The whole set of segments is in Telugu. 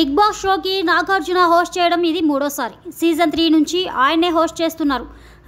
బిగ్ బాస్ షోకి నాగార్జున హోస్ట్ చేయడం ఇది మూడోసారి సీజన్ త్రీ నుంచి ఆయనే హోస్ట్ చేస్తున్నారు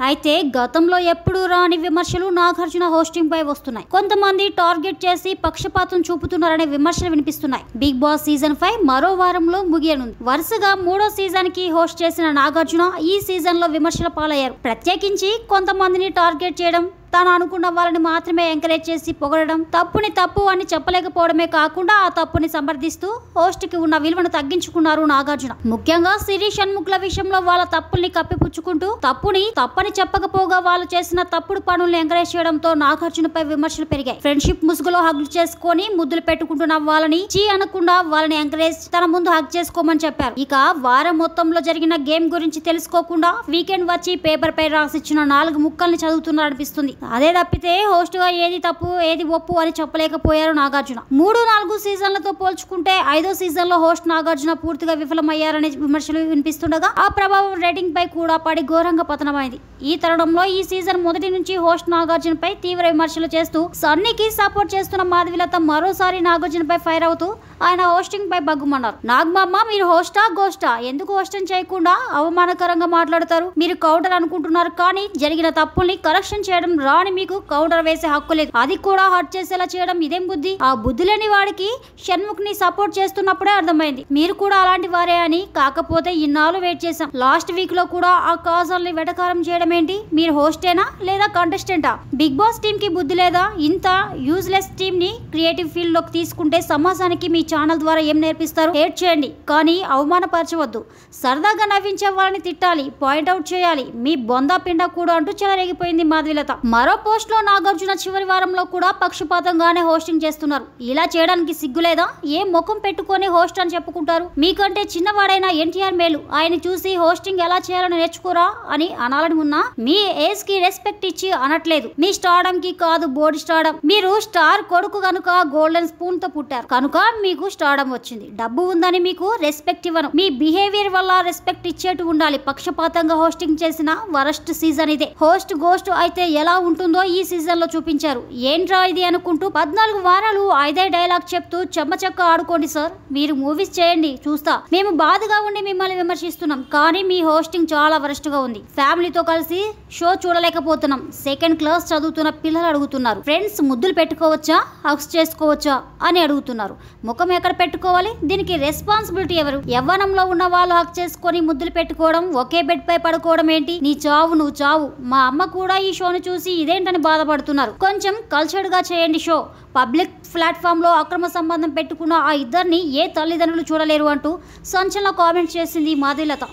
అయితే గతంలో ఎప్పుడూ రాని విమర్శలు నాగార్జున హోస్టింగ్ పై వస్తున్నాయి కొంతమంది టార్గెట్ చేసి పక్షపాతం చూపుతున్నారనే విమర్శలు వినిపిస్తున్నాయి బిగ్ బాస్ సీజన్ ఫైవ్ మరో వారంలో ముగియనుంది వరుసగా మూడో సీజన్ కి హోస్ట్ చేసిన నాగార్జున ఈ సీజన్ లో విమర్శల పాలయ్యారు ప్రత్యేకించి కొంతమందిని టార్గెట్ చేయడం తాను అనుకున్న వాళ్ళని మాత్రమే ఎంకరేజ్ చేసి పొగడడం తప్పుని తప్పు అని చెప్పలేకపోవడమే కాకుండా ఆ తప్పుని సమర్థిస్తూ హోస్ట్కి ఉన్న విలువను తగ్గించుకున్నారు నాగార్జున ముఖ్యంగా సిరి షణ్ముఖుల విషయంలో వాళ్ళ తప్పుల్ని కప్పిపుచ్చుకుంటూ తప్పుని తప్పని చెప్పకపోగా వాళ్ళు చేసిన తప్పుడు పనుల్ని ఎంకరేజ్ చేయడంతో నాగార్జునపై విమర్శలు పెరిగాయి ఫ్రెండ్షిప్ ముసుగులో హగ్లు చేసుకొని ముద్దులు పెట్టుకుంటున్న వాళ్ళని చీ అనకుండా వాళ్ళని ఎంకరేజ్ తన ముందు హగ్ చేసుకోమని చెప్పారు ఇక వారం మొత్తంలో జరిగిన గేమ్ గురించి తెలుసుకోకుండా వీకెండ్ వచ్చి పేపర్ పై రాసిచ్చిన నాలుగు ముక్కల్ని చదువుతున్నారనిపిస్తుంది అదే తప్పితే హోస్ట్గా ఏది తప్పు ఏది ఒప్పు అని చెప్పలేకపోయారు నాగార్జున మూడు నాలుగు సీజన్లతో పోల్చుకుంటే ఐదో సీజన్లో హోస్ట్ నాగార్జున పూర్తిగా విఫలమయ్యారనే విమర్శలు వినిపిస్తుండగా ఆ ప్రభావం రేటింగ్ పై కూడా పడి ఘోరంగా పతనమైంది ఈ తరుణంలో ఈ సీజన్ మొదటి నుంచి హోస్ట్ నాగార్జున పై తీవ్ర విమర్శలు చేస్తూ సన్నీకి సపోర్ట్ చేస్తున్న మాధవిలత మరోసారి నాగార్జున పై ఫైర్ అవుతూ ఆయన హోస్టింగ్ పై బగ్గుమన్నారు నాగమామ్మ మీరు హోస్టా గోస్టా ఎందుకు హోస్టింగ్ చేయకుండా అవమానకరంగా మాట్లాడతారు మీరు కౌటర్ అనుకుంటున్నారు కానీ జరిగిన తప్పుల్ని కరెక్షన్ చేయడం రాణి మీకు కౌంటర్ వేసే హక్కు లేదు అది కూడా హర్ట్ చేసేలా చేయడం ఇదేం బుద్ధి ఆ బుద్ధి లేని వాడికి షణ్ముఖ్ ని సపోర్ట్ చేస్తున్నప్పుడే అర్థమైంది మీరు కూడా అలాంటి వారే అని కాకపోతే ఇన్నాళ్ళు వెయిట్ చేశాం లాస్ట్ వీక్ లో కూడా ఆ కాజల్ని వెటకారం చేయడం ఏంటి మీరు హోస్టేనా లేదా కంటెస్టెంటా బిగ్ బాస్ టీమ్ కి బుద్ధి లేదా ఇంత యూజ్లెస్ టీమ్ ని క్రియేటివ్ ఫీల్డ్ లోకి తీసుకుంటే సమాజానికి మీ ఛానల్ ద్వారా ఏం నేర్పిస్తారు హేట్ చేయండి కానీ అవమానపరచవద్దు సరదాగా నవ్వించే వాళ్ళని తిట్టాలి పాయింట్అవుట్ చేయాలి మీ బొందా పిండ కూడా అంటూ చెలరేగిపోయింది మాధవిలత మరో పోస్ట్లో నాగార్జున చివరి వారంలో కూడా పక్షపాతంగానే హోస్టింగ్ చేస్తున్నారు ఇలా చేయడానికి సిగ్గులేదా ఏ ముఖం పెట్టుకొని హోస్ట్ అని చెప్పుకుంటారు మీకంటే చిన్నవాడైన ఎన్టీఆర్ మేలు ఆయన చూసి హోస్టింగ్ ఎలా చేయాలని నేర్చుకోరా అని అనాలని ఉన్నా మీ ఏజ్ కి రెస్పెక్ట్ ఇచ్చి అనట్లేదు మీ స్టార్డమ్ కి కాదు బోర్డు స్టార్డమ్ మీరు స్టార్ కొడుకు కనుక గోల్డెన్ స్పూన్ తో పుట్టారు కనుక మీకు స్టార్డమ్ వచ్చింది డబ్బు ఉందని మీకు రెస్పెక్ట్ ఇవ్వను మీ బిహేవియర్ వల్ల రెస్పెక్ట్ ఇచ్చేట్టు ఉండాలి పక్షపాతంగా హోస్టింగ్ చేసిన వరస్ట్ సీజన్ ఇదే హోస్ట్ గోస్ట్ అయితే ఎలా ఉంటుందో ఈ సీజన్లో చూపించారు ఏంట్రా ఇది అనుకుంటూ పద్నాలుగు వారాలు ఐదే డైలాగ్ చెప్తూ చెమ్మచెక్క ఆడుకోండి సార్ మీరు మూవీస్ చేయండి చూస్తా మేము బాధగా ఉండి మిమ్మల్ని విమర్శిస్తున్నాం కానీ మీ హోస్టింగ్ చాలా వరస్ట్గా ఉంది ఫ్యామిలీతో కలిసి షో చూడలేకపోతున్నాం సెకండ్ క్లాస్ చదువుతున్న పిల్లలు అడుగుతున్నారు ఫ్రెండ్స్ ముద్దులు పెట్టుకోవచ్చా హక్స్ చేసుకోవచ్చా అని అడుగుతున్నారు ముఖం ఎక్కడ పెట్టుకోవాలి దీనికి రెస్పాన్సిబిలిటీ ఎవరు యవ్వనంలో ఉన్న వాళ్ళు హక్ చేసుకొని ముద్దులు పెట్టుకోవడం ఒకే బెడ్ పై పడుకోవడం ఏంటి నీ చావు నువ్వు చావు మా అమ్మ కూడా ఈ షోను చూసి గురించి ఇదేంటని బాధపడుతున్నారు కొంచెం కల్చర్డ్గా చేయండి షో పబ్లిక్ ప్లాట్ఫామ్లో అక్రమ సంబంధం పెట్టుకున్న ఆ ఇద్దరిని ఏ తల్లిదండ్రులు చూడలేరు అంటూ సంచలన కామెంట్ చేసింది మాధులత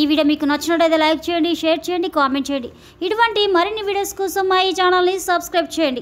ఈ వీడియో మీకు నచ్చినట్లయితే లైక్ చేయండి షేర్ చేయండి కామెంట్ చేయండి ఇటువంటి మరిన్ని వీడియోస్ కోసం మా ఈ ఛానల్ని సబ్స్క్రైబ్ చేయండి